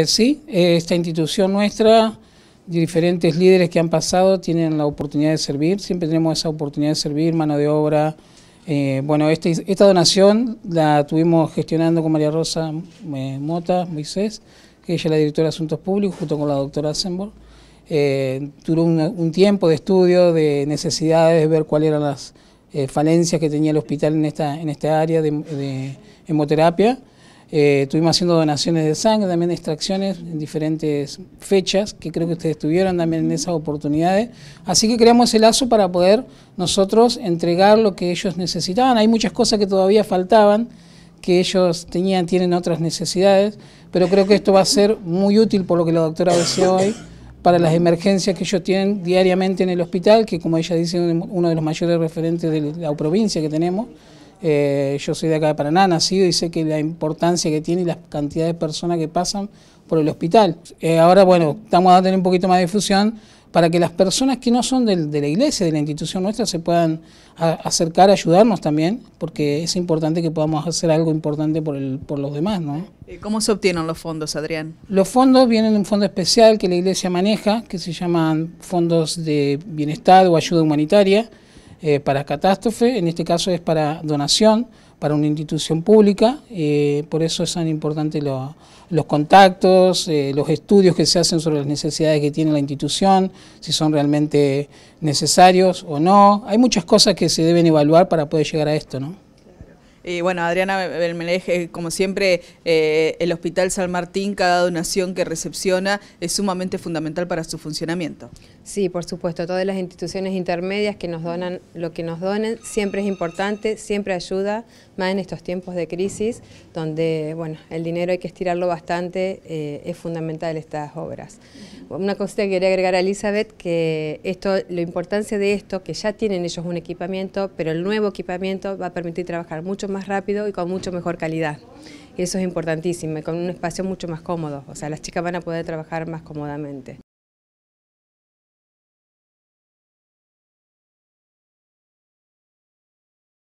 Eh, sí, eh, esta institución nuestra, diferentes líderes que han pasado tienen la oportunidad de servir, siempre tenemos esa oportunidad de servir, mano de obra. Eh, bueno, este, esta donación la tuvimos gestionando con María Rosa Mota, Moisés, que ella es la directora de Asuntos Públicos, junto con la doctora Asenborg. Eh, duró un, tiempo de estudio, de necesidades, de ver cuáles eran las falencias que tenía el hospital en esta, en esta área de hemoterapia eh, estuvimos haciendo donaciones de sangre, también extracciones en diferentes fechas, que creo que ustedes tuvieron también en esas oportunidades. Así que creamos el lazo para poder nosotros entregar lo que ellos necesitaban. Hay muchas cosas que todavía faltaban, que ellos tenían, tienen otras necesidades, pero creo que esto va a ser muy útil por lo que la doctora decía hoy para las emergencias que ellos tienen diariamente en el hospital, que como ella dice, uno de los mayores referentes de la provincia que tenemos. Eh, yo soy de acá de Paraná, nacido y sé que la importancia que tiene la cantidad de personas que pasan por el hospital. Eh, ahora, bueno, estamos dando un poquito más de difusión para que las personas que no son de la iglesia, de la institución nuestra, se puedan acercar a, ayudarnos también, porque es importante que podamos hacer algo importante por, por los demás. ¿no? Eh, ¿Cómo se obtienen los fondos, Adrián? Los fondos vienen de un fondo especial que la iglesia maneja, que se llaman fondos de bienestar o ayuda humanitaria eh, para catástrofe, en este caso es para donación, para una institución pública, eh, por eso es importantes importante los contactos, eh, los estudios que se hacen sobre las necesidades que tiene la institución, si son realmente necesarios o no. Hay muchas cosas que se deben evaluar para poder llegar a esto, ¿no? Y bueno, Adriana Belmeleje, eh, como siempre, eh, el Hospital San Martín, cada donación que recepciona es sumamente fundamental para su funcionamiento. Sí, por supuesto, todas las instituciones intermedias que nos donan lo que nos donen siempre es importante, siempre ayuda, más en estos tiempos de crisis, donde bueno, el dinero hay que estirarlo bastante, eh, es fundamental estas obras. Una cosa que quería agregar a Elizabeth, que esto, la importancia de esto, que ya tienen ellos un equipamiento, pero el nuevo equipamiento va a permitir trabajar mucho más rápido y con mucho mejor calidad. Y eso es importantísimo, con un espacio mucho más cómodo, o sea, las chicas van a poder trabajar más cómodamente.